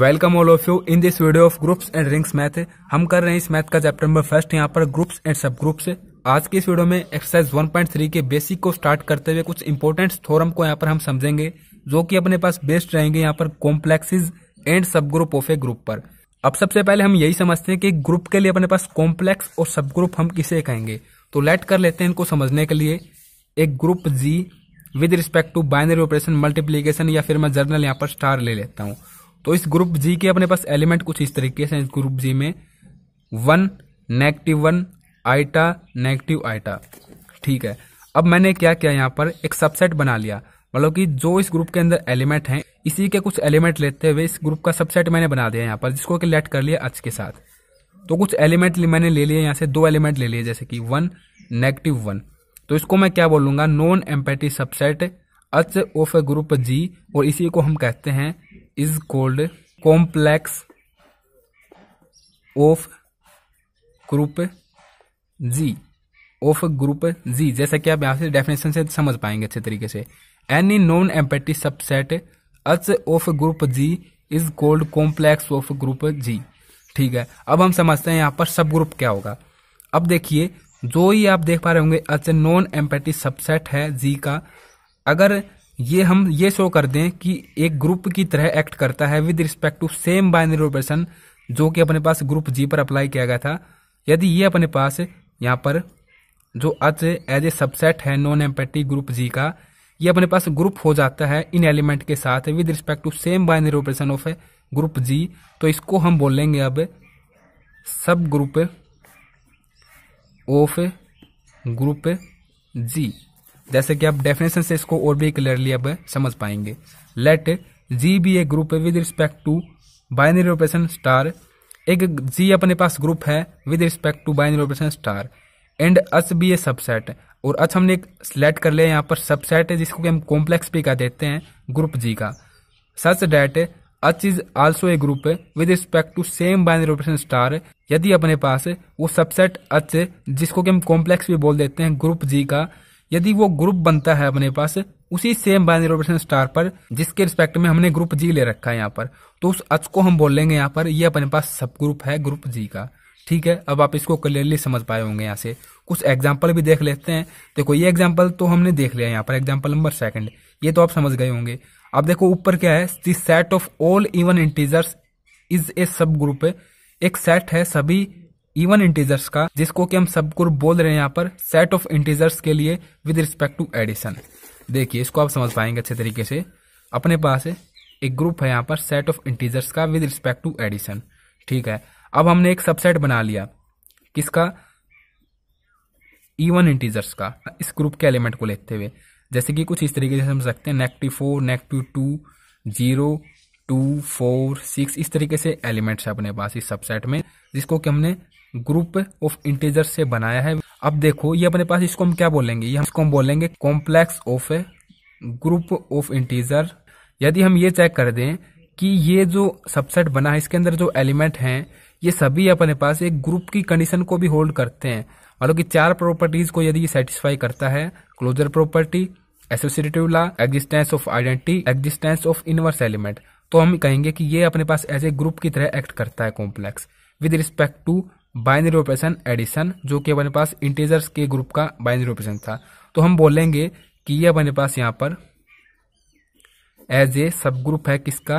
welcome all of you in this video of groups and rings math हम कर रहे हैं इस मैथ का चैप्टर नंबर फर्स्ट यहाँ पर ग्रुप्स एंड सब ग्रुप्स आज के इस वीडियो में एक्सरसाइज 1.3 के बेसिक को स्टार्ट करते हुए कुछ इंपोर्टेंट थोरम को यहाँ पर हम समझेंगे जो कि अपने पास बेस्ट रहेंगे यहाँ पर complexes and subgroup of a group पर अब सबसे पहले हम यही समझते हैं कि ग्रुप के लिए अपने पास कॉम्प्लेक्स और सब ग्रुप हम किसे कहेंगे तो लेट कर लेते हैं इनको समझने के लिए एक group G with respect to binary operation multiplication या फिर मैं जर्नल यहाँ पर स्टार ले लेता हूँ तो इस ग्रुप जी के अपने पास एलिमेंट कुछ इस तरीके से इस ग्रुप जी में one negative one iota negative iota ठीक है अब मैंने क्या किया यहाँ पर एक सबसेट बना लिया मतलब कि जो इस ग्रुप के अंदर एलिमेंट हैं इसी के कुछ एलिमेंट लेते हुए इस ग्रुप का सबसेट मैंने बना दिया यहाँ पर जिसको कि लेट कर लिया अच के साथ तो कुछ एलिमेंट मैंने ले लिए यहाँ से दो एलिमेंट ले लिए जैसे कि वन नेगेटिव वन तो इसको मैं क्या बोलूंगा non empty subset H of a group G और इसी को हम कहते हैं is called complex of group G of group G जैसा कि आप यहां से डेफिनेशन से समझ पाएंगे अच्छे तरीके से any non empty subset H of group G is called complex of group G ठीक है अब हम समझते हैं यहां पर सब ग्रुप क्या होगा अब देखिए जो ही आप देख पा रहे होंगे अच नॉन एम्पेटी सबसेट है जी का अगर ये हम ये शो कर दें कि एक ग्रुप की तरह एक्ट करता है with respect to same binary operation जो कि अपने पास ग्रुप जी पर अप्लाई किया गया था यदि ये अपने पास यहाँ पर जो अच एज ए सबसेट है नॉन एम्पेटी ग्रुप जी का ये अपने पास ग्रुप हो जाता है इन एलिमेंट के साथ with respect to same binary operation of group G तो इसको हम बोलेंगे अब सब ग्रुप ऑफ ग्रुप जी जैसे कि आप डेफिनेशन से इसको और भी क्लियरली अब समझ पाएंगे let G be a group with respect to binary operation star एक जी अपने पास ग्रुप है with respect to binary operation star and H be a subset और अच हमने एक सिलेक्ट कर लिया यहाँ पर सबसेट है जिसको कि हम कॉम्प्लेक्स भी कह देते हैं ग्रुप जी का such that H is also a group with respect to same binary operation star यदि अपने पास वो सबसेट अच जिसको कि हम कॉम्प्लेक्स भी बोल देते हैं ग्रुप जी का यदि वो ग्रुप बनता है अपने पास उसी सेम बाइनरी रोबेशन स्टार पर जिसके रिस्पेक्ट में हमने ग्रुप जी ले रखा है यहाँ पर तो उस अच को हम बोल लेंगे यहाँ पर ये अपने पास सब ग्रुप है ग्रुप जी का ठीक है अब आप इसको क्लियरली समझ पाए होंगे यहाँ से कुछ एग्जाम्पल भी देख लेते हैं देखो ये एग्जाम्पल तो हमने देख लिया यहाँ पर एग्जाम्पल नंबर सेकंड ये तो आप समझ गए होंगे अब देखो ऊपर क्या है the set of all even integers is a subgroup एक सेट है सभी इवन इंटीजर्स का जिसको कि हम सब ग्रुप बोल रहे हैं यहाँ पर सेट ऑफ इंटीजर्स के लिए विद रिस्पेक्ट टू एडिशन देखिए इसको आप समझ पाएंगे अच्छे तरीके से अपने पास एक ग्रुप है यहाँ पर सेट ऑफ इंटीजर्स का विद रिस्पेक्ट टू एडिशन ठीक है अब हमने एक सबसेट बना लिया किसका इवन इंटीजर्स का इस ग्रुप के एलिमेंट को लेते हुए जैसे कि कुछ इस तरीके से समझ सकते हैं negative four negative two zero two four six इस तरीके से एलिमेंट्स है अपने पास इस सबसेट में जिसको कि हमने ग्रुप ऑफ इंटीजर से बनाया है अब देखो ये अपने पास इसको हम क्या बोलेंगे ये हम इसको हम बोलेंगे complex of a group of integer यदि हम ये चेक कर दें कि ये जो सबसेट बना है इसके अंदर जो एलिमेंट हैं ये सभी अपने पास एक ग्रुप की कंडीशन को भी होल्ड करते हैं मतलब कि चार प्रॉपर्टीज को यदि ये सेटिस्फाई करता है closure property associative law existence of identity existence of inverse element तो हम कहेंगे कि ये अपने पास एज ए ग्रुप की तरह एक्ट करता है complex with respect to binary operation addition जो कि अपने पास इंटेजर्स के ग्रुप का बाइनरी ऑपरेशन था तो हम बोलेंगे कि यह अपने पास यहाँ पर एज ए सब ग्रुप है किसका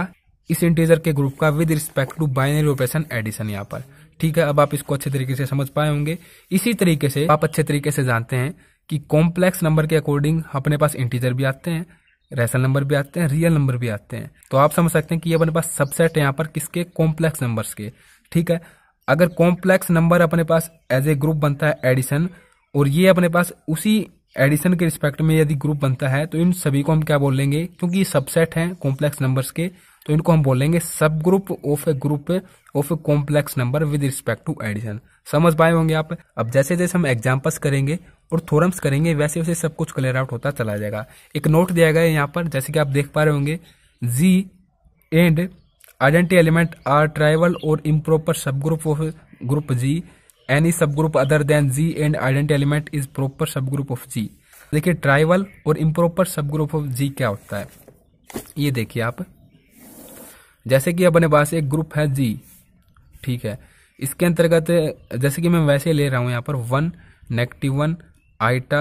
इस इंटीजर के ग्रुप का with respect to binary operation addition यहाँ पर ठीक है अब आप इसको अच्छे तरीके से समझ पाए होंगे इसी तरीके से आप अच्छे तरीके से जानते हैं कि कॉम्प्लेक्स नंबर के अकॉर्डिंग अपने पास इंटीजर भी आते हैं रैशनल नंबर भी आते हैं रियल नंबर भी आते हैं तो आप समझ सकते हैं कि ये अपने पास सबसेट है यहाँ पर किसके कॉम्प्लेक्स नंबर्स के ठीक है अगर कॉम्प्लेक्स नंबर अपने पास एज ए ग्रुप बनता है एडिशन और ये अपने पास उसी एडिशन के रिस्पेक्ट में यदि ग्रुप बनता है तो इन सभी को हम क्या बोलेंगे क्योंकि ये सबसेट हैं कॉम्प्लेक्स नंबर्स के तो इनको हम बोलेंगे subgroup of a group of a complex number with respect to addition समझ पाए होंगे आप अब जैसे जैसे हम एग्जाम्पल्स करेंगे और थोरम्स करेंगे वैसे वैसे सब कुछ क्लियर आउट होता चला जाएगा एक नोट दिया गया है यहाँ पर जैसे कि आप देख पा रहे होंगे G and identity element are trivial और improper subgroup of group G any subgroup other than G and identity element is proper subgroup of G देखिए ट्राइवल और इम्प्रोपर सब ग्रुप ऑफ जी क्या होता है ये देखिए आप जैसे कि अपने पास एक ग्रुप है जी ठीक है इसके अंतर्गत जैसे कि मैं वैसे ले रहा हूँ यहाँ पर one negative one iota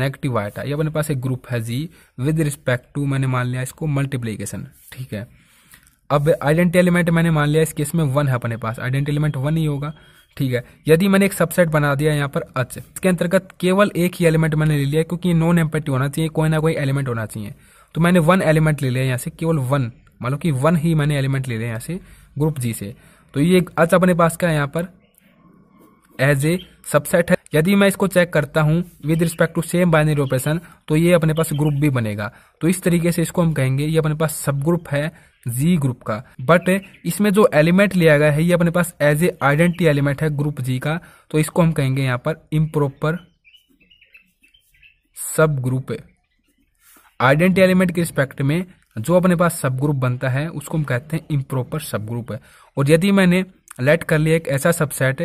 negative iota ये अपने पास एक ग्रुप है जी विद रिस्पेक्ट टू मैंने मान लिया इसको मल्टीप्लीकेशन ठीक है अब आइडेंटी एलिमेंट मैंने मान लिया इस केस में वन है अपने पास आइडेंटी एलिमेंट वन ही होगा ठीक है यदि मैंने एक सबसेट बना दिया यहाँ पर अच इसके अंतर्गत केवल एक ही एलिमेंट मैंने ले लिया क्योंकि नॉन एम्पेटी होना चाहिए कोई ना कोई एलिमेंट होना चाहिए तो मैंने वन एलिमेंट ले लिया यहाँ से केवल वन मान लो कि वन ही मैंने एलिमेंट ले लिया यहाँ से ग्रुप जी से तो ये अच अपने पास का यहाँ पर एज ए सबसेट है यदि मैं इसको चेक करता हूँ with respect to same binary operation तो ये अपने पास ग्रुप भी बनेगा तो इस तरीके से इसको हम कहेंगे ये अपने पास सब ग्रुप है जी ग्रुप का बट इसमें जो एलिमेंट लिया गया है ये अपने पास एज ए आइडेंटिटी एलिमेंट है ग्रुप जी का तो इसको हम कहेंगे यहाँ पर improper subgroup identity element के रिस्पेक्ट में जो अपने पास सब ग्रुप बनता है उसको हम कहते हैं इम्प्रोपर सब ग्रुप है और यदि मैंने लेट कर लिया एक ऐसा सबसेट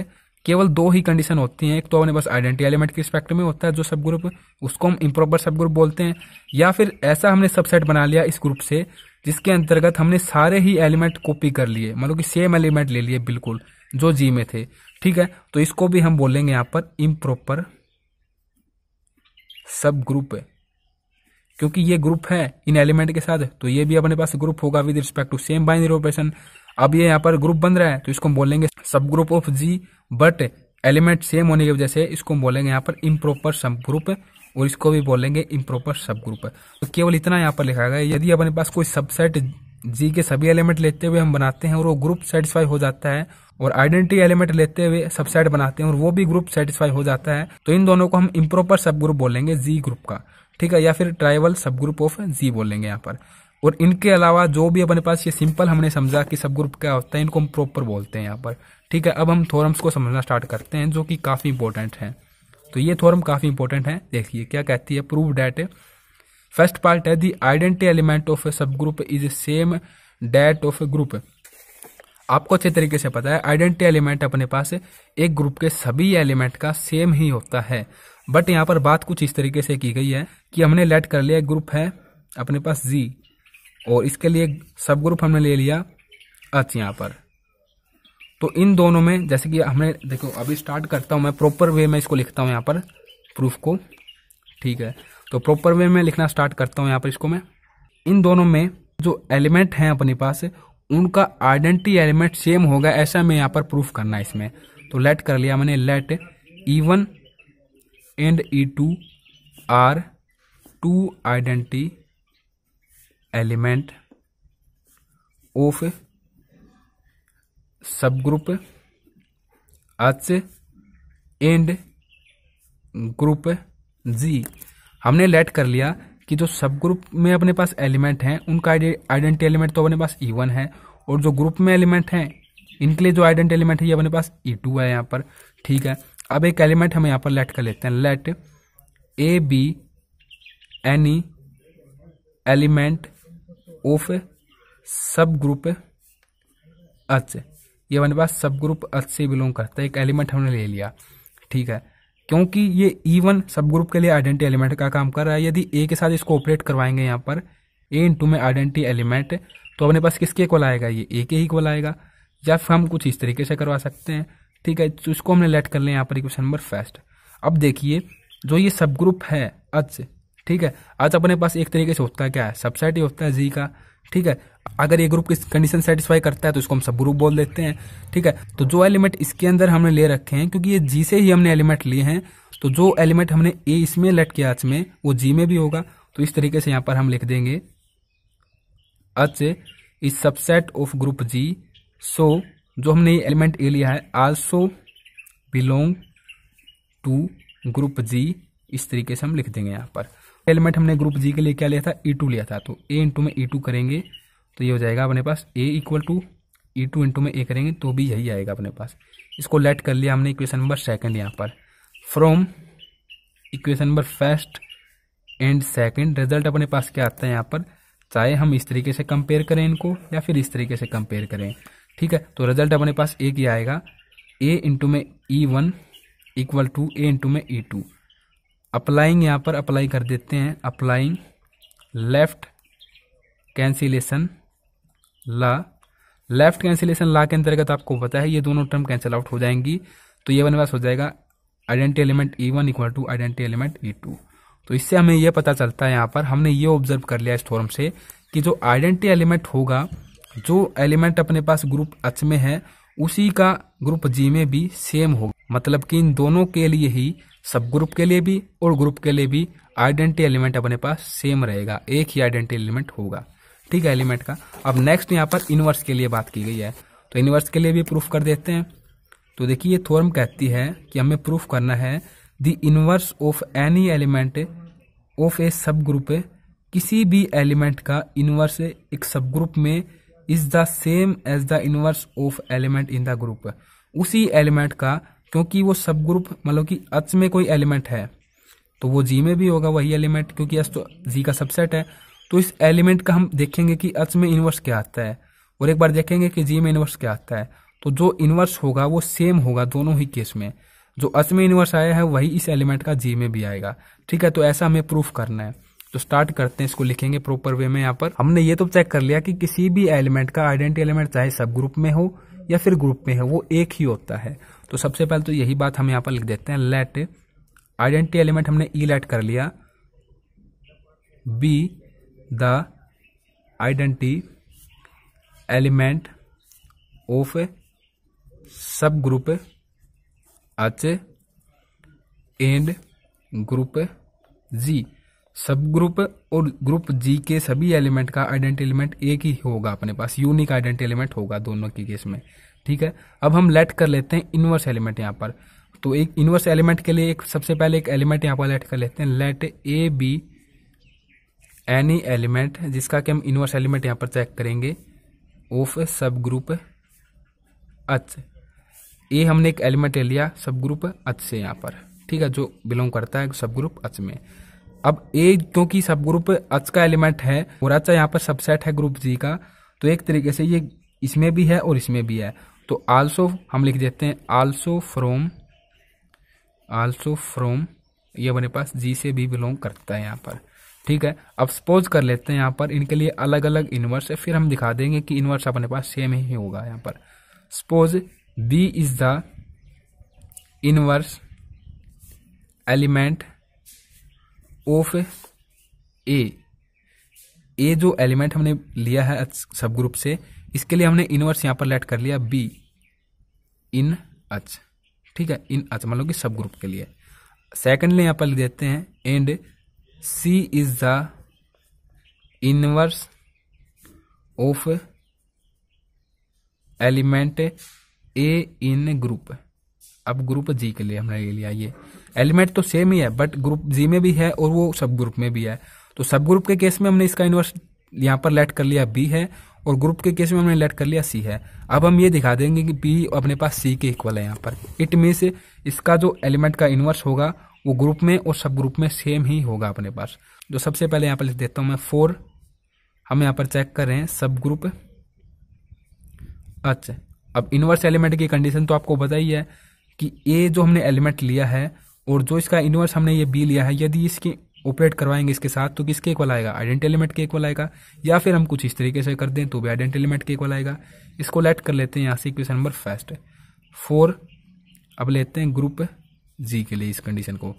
केवल दो ही कंडीशन होती हैं एक तो अपने बस आइडेंटिटी एलिमेंट के रिस्पेक्ट में होता है जो सब ग्रुप उसको हम इम्प्रॉपर सब ग्रुप बोलते हैं या फिर ऐसा हमने सबसेट बना लिया इस ग्रुप से जिसके अंतर्गत हमने सारे ही एलिमेंट कॉपी कर लिए मतलब कि सेम एलिमेंट ले लिए बिल्कुल जो जी में थे ठीक है तो इसको भी हम बोलेंगे यहाँ पर इम्प्रॉपर सब ग्रुप है क्योंकि ये ग्रुप है इन एलिमेंट के साथ तो ये भी अपने पास ग्रुप होगा with respect to same binary operation अब ये यहाँ पर ग्रुप बन रहा है तो इसको हम बोलेंगे subgroup of G but element same होने की वजह से इसको हम बोलेंगे यहाँ पर इम्प्रोपर सब ग्रुप और इसको भी बोलेंगे इम्प्रोपर सब ग्रुप तो केवल इतना यहाँ पर लिखा गया यदि अपने पास कोई सबसेट जी के सभी एलिमेंट लेते हुए हम बनाते हैं और वो ग्रुप सेटिस्फाई हो जाता है और आइडेंटिटी एलिमेंट लेते हुए सबसेट बनाते हैं और वो भी ग्रुप सेटिस्फाई हो जाता है तो इन दोनों को हम इम्प्रोपर सब ग्रुप बोलेंगे जी ग्रुप का ठीक है या फिर ट्राइबल सब ग्रुप ऑफ जी बोल लेंगे यहाँ पर और इनके अलावा जो भी अपने पास ये सिंपल हमने समझा कि सब ग्रुप क्या होता है इनको हम प्रॉपर बोलते हैं यहाँ पर ठीक है अब हम थोरम्स को समझना स्टार्ट करते हैं जो कि काफ़ी इंपॉर्टेंट है तो ये थोरम काफ़ी इंपॉर्टेंट है देखिए क्या कहती है प्रूव डेट फर्स्ट पार्ट है the identity element of subgroup is same that of group आपको अच्छे तरीके से पता है आइडेंटी एलिमेंट अपने पास एक ग्रुप के सभी एलिमेंट का सेम ही होता है बट यहाँ पर बात कुछ इस तरीके से की गई है कि हमने लेट कर लिया ग्रुप है अपने पास जी और इसके लिए सब ग्रुप हमने ले लिया अच यहाँ पर तो इन दोनों में जैसे कि हमने देखो अभी स्टार्ट करता हूँ मैं प्रॉपर वे में इसको लिखता हूँ यहाँ पर प्रूफ को ठीक है तो प्रॉपर वे में लिखना स्टार्ट करता हूँ यहाँ पर इसको मैं इन दोनों में जो एलिमेंट हैं अपने पास उनका आइडेंटिटी एलिमेंट सेम होगा ऐसा मैं यहाँ पर प्रूफ करना है इसमें तो लेट कर लिया मैंने let e one and E two are two identity element of subgroup H and group G हमने लेट कर लिया कि जो सब ग्रुप में अपने पास एलिमेंट हैं उनका आइडेंटी एलिमेंट तो अपने पास ई e वन है और जो ग्रुप में एलिमेंट हैं इनके लिए जो आइडेंटी एलिमेंट है ये अपने पास ई e टू है यहाँ पर ठीक है अब एक एलिमेंट हम यहाँ पर लेट कर लेते हैं let a be any element of subgroup H ये हमारे पास सब ग्रुप अच से बिलोंग करता है एक एलिमेंट हमने ले लिया ठीक है क्योंकि ये इवन सब ग्रुप के लिए आइडेंटिटी एलिमेंट का काम कर रहा है यदि ए के साथ इसको ऑपरेट करवाएंगे यहाँ पर ए इंटू में आइडेंटिटी एलिमेंट तो अपने पास किसके इक्वल आएगा ये ए के ही इक्वल आएगा या फिर हम कुछ इस तरीके से करवा सकते हैं ठीक है तो इसको हमने लेट कर लिया यहाँ पर इक्वेशन नंबर फर्स्ट अब देखिए जो ये सब ग्रुप है अच ठीक है अच अपने पास एक तरीके से होता है क्या है सबसेट ही होता है जी का ठीक है अगर ये ग्रुप किस कंडीशन सेटिस्फाई करता है तो इसको हम सब ग्रुप बोल देते हैं ठीक है तो जो एलिमेंट इसके अंदर हमने ले रखे हैं क्योंकि ये जी से ही हमने एलिमेंट लिए हैं तो जो एलिमेंट हमने ए इसमें लेट किया अच में वो जी में भी होगा तो इस तरीके से यहां पर हम लिख देंगे H is subset of group G so जो हमने ये एलिमेंट ए लिया है also belong to group G इस तरीके से हम लिख देंगे यहाँ पर एलिमेंट हमने ग्रुप जी के लिए क्या लिया था ई e टू लिया था तो ए इंटू में ई e टू करेंगे तो ये हो जाएगा अपने पास a equal to E two into में ए करेंगे तो भी यही आएगा अपने पास इसको लेट कर लिया हमने इक्वेशन नंबर सेकेंड यहाँ पर from equation number first and second result अपने पास क्या आता है यहाँ पर चाहे हम इस तरीके से कंपेयर करें इनको या फिर इस तरीके से कंपेयर करें ठीक है तो रिजल्ट अपने पास एक ही आएगा ए इंटू में E one equal to a into में ई टू अप्लाइंग यहाँ पर अप्लाई कर देते हैं applying left cancellation law left cancellation law के अंतर्गत आपको पता है ये दोनों टर्म कैंसिल आउट हो जाएंगी तो ये अपने पास हो जाएगा identity element E one equal to identity element E two तो इससे हमें यह पता चलता है यहाँ पर हमने ये ऑब्जर्व कर लिया इस थोरम से कि जो आइडेंटी एलिमेंट होगा जो एलिमेंट अपने पास ग्रुप एच में है उसी का ग्रुप जी में भी सेम होगा मतलब कि इन दोनों के लिए ही सब ग्रुप के लिए भी और ग्रुप के लिए भी आइडेंटिटी एलिमेंट अपने पास सेम रहेगा एक ही आइडेंटिटी एलिमेंट होगा ठीक है एलिमेंट का अब नेक्स्ट यहाँ पर इनवर्स के लिए बात की गई है तो इनवर्स के लिए भी प्रूफ कर देते हैं तो देखिए ये थोरम कहती है कि हमें प्रूफ करना है the inverse of any element of a subgroup किसी भी एलिमेंट का इनवर्स एक सब ग्रुप में is the same as the inverse of element in the group उसी एलिमेंट का क्योंकि वो सब ग्रुप मतलब कि अच में कोई एलिमेंट है तो वो जी में भी होगा वही एलिमेंट क्योंकि अच तो जी का सबसेट है तो इस एलिमेंट का हम देखेंगे कि अच में इनवर्स क्या आता है और एक बार देखेंगे कि जी में इनवर्स क्या आता है तो जो इनवर्स होगा वो सेम होगा दोनों ही केस में जो अच में इनवर्स आया है वही इस एलिमेंट का जी में भी आएगा ठीक है तो ऐसा हमें प्रूफ करना है तो स्टार्ट करते हैं इसको लिखेंगे प्रॉपर वे में यहाँ पर हमने ये तो चेक कर लिया कि किसी भी एलिमेंट का आइडेंटिटी एलिमेंट चाहे सब ग्रुप में हो या फिर ग्रुप में हो वो एक ही होता है तो सबसे पहले तो यही बात हम यहाँ पर लिख देते हैं लेट आइडेंटिटी एलिमेंट हमने ई लेट कर लिया be the identity element of subgroup H and group G subgroup और ग्रुप जी के सभी एलिमेंट का आइडेंट एलिमेंट एक ही होगा अपने पास यूनिक आइडेंट एलिमेंट होगा दोनों के केस में ठीक है अब हम लेट कर लेते हैं इनवर्स एलिमेंट यहाँ पर तो एक इनवर्स एलिमेंट के लिए एक सबसे पहले एक एलिमेंट यहाँ पर लेट कर लेते हैं let a be any element जिसका कि हम इनवर्स एलिमेंट यहाँ पर चेक करेंगे ऑफ सब ग्रुप अच ए हमने एक एलिमेंट ले लिया सब ग्रुप अच से यहाँ पर ठीक है जो बिलोंग करता है सब ग्रुप अच में अब ए क्योंकि सब ग्रुप अच का एलिमेंट है और अच यहाँ पर सबसेट है ग्रुप जी का तो एक तरीके से ये इसमें भी है और इसमें भी है तो आल्सो हम लिख देते हैं आल्सो फ्रोम आल्सो फ्रोम ये अपने पास जी से भी बिलोंग करता है यहाँ पर ठीक है अब सपोज कर लेते हैं यहाँ पर इनके लिए अलग अलग इन्वर्स है फिर हम दिखा देंगे कि इन्वर्स अपने पास सेम ही होगा यहाँ पर suppose B is the inverse element of a a जो एलिमेंट हमने लिया है सब ग्रुप से इसके लिए हमने इनवर्स यहाँ पर लेट कर लिया बी इन एच ठीक है इन एच मान लो कि सब ग्रुप के लिए सेकेंडली यहां पर देते हैं and C is the inverse of element a in group अब ग्रुप जी के लिए हमने ये लिया ये एलिमेंट तो सेम ही है बट ग्रुप जी में भी है और वो सब ग्रुप में भी है तो सब ग्रुप के केस में हमने इसका इन्वर्स यहाँ पर लेट कर लिया बी है और ग्रुप के केस में हमने लेट कर लिया सी है अब हम ये दिखा देंगे कि बी अपने पास सी के इक्वल है यहाँ पर इट मीन्स इसका जो एलिमेंट का इन्वर्स होगा वो ग्रुप में और सब ग्रुप में सेम ही होगा अपने पास जो तो सबसे पहले यहाँ पर लिख देता हूँ मैं फोर हम यहाँ पर चेक कर रहे हैं सब ग्रुप अच्छा अब इन्वर्स एलिमेंट की कंडीशन तो आपको बताई है कि ए जो हमने एलिमेंट लिया है और जो इसका इनवर्स हमने ये बी लिया है यदि इसकी ऑपरेट करवाएंगे इसके साथ तो किसके इक्वल आएगा आइडेंटी एलिमेंट के इक्वल आएगा या फिर हम कुछ इस तरीके से कर दें तो भी आइडेंटी एलिमेंट के इक्वल आएगा इसको लेट कर लेते हैं यहाँ से इक्वेशन नंबर फर्स्ट फोर अब लेते हैं ग्रुप जी के लिए इस कंडीशन को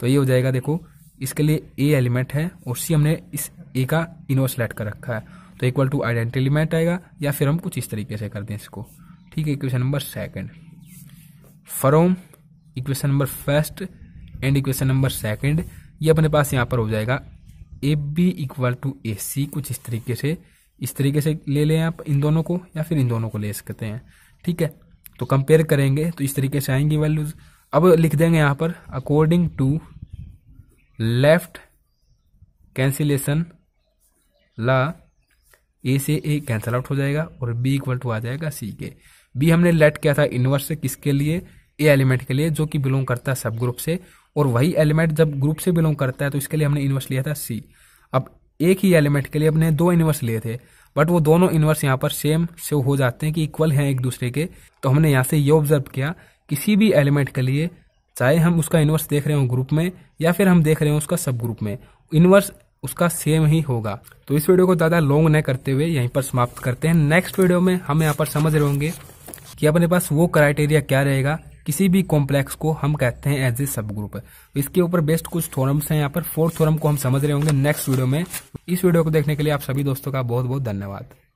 तो ये हो जाएगा देखो इसके लिए ए एलिमेंट है और सी हमने इस ए का इनवर्स लेट कर रखा है तो इक्वल टू आइडेंट एलिमेंट आएगा या फिर हम कुछ इस तरीके से कर दें इसको ठीक है equation number second from equation number first and equation number second ये अपने पास यहाँ पर हो जाएगा a B equal to a C कुछ इस तरीके से इस तरीके से ले लें आप इन दोनों को या फिर इन दोनों को ले सकते हैं ठीक है तो कंपेयर करेंगे तो इस तरीके से आएंगी वैल्यूज अब लिख देंगे यहाँ पर according to left cancellation law a से ए कैंसल आउट हो जाएगा और बी इक्वल टू आ जाएगा सी के बी हमने लेट किया था इनवर्स किसके लिए ए एलिमेंट के लिए जो कि बिलोंग करता है सब ग्रुप से और वही एलिमेंट जब ग्रुप से बिलोंग करता है तो इसके लिए हमने इन्वर्स लिया था सी अब एक ही एलिमेंट के लिए हमने दो इन्वर्स लिए थे बट वो दोनों इन्वर्स यहाँ पर सेम से हो जाते हैं कि इक्वल हैं एक दूसरे के तो हमने यहाँ से ये ऑब्जर्व किया किसी भी एलिमेंट के लिए चाहे हम उसका इन्वर्स देख रहे हो ग्रुप में या फिर हम देख रहे हो उसका सब ग्रुप में इन्वर्स उसका सेम ही होगा तो इस वीडियो को ज़्यादा लॉन्ग न करते हुए यहीं पर समाप्त करते हैं नेक्स्ट वीडियो में हम यहाँ पर समझ रहे होंगे कि अपने पास वो क्राइटेरिया क्या रहेगा किसी भी कॉम्प्लेक्स को हम कहते हैं एज ए सब ग्रुप इसके ऊपर बेस्ट कुछ थोरम्स हैं यहाँ पर फोर्थ थोरम को हम समझ रहे होंगे नेक्स्ट वीडियो में इस वीडियो को देखने के लिए आप सभी दोस्तों का बहुत बहुत धन्यवाद